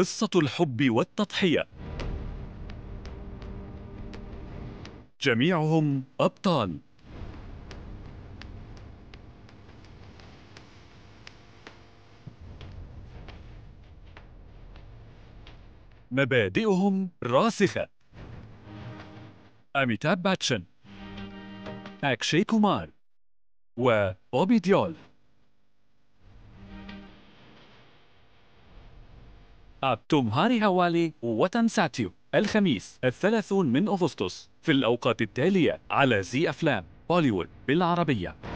قصة الحب والتضحية جميعهم أبطال مبادئهم راسخة أميتاب باتشن أكشي كومار وبوبي ديول أبتم هاري هوالي ووطن ساتيو الخميس الثلاثون من أغسطس في الأوقات التالية على زي أفلام بوليوود بالعربية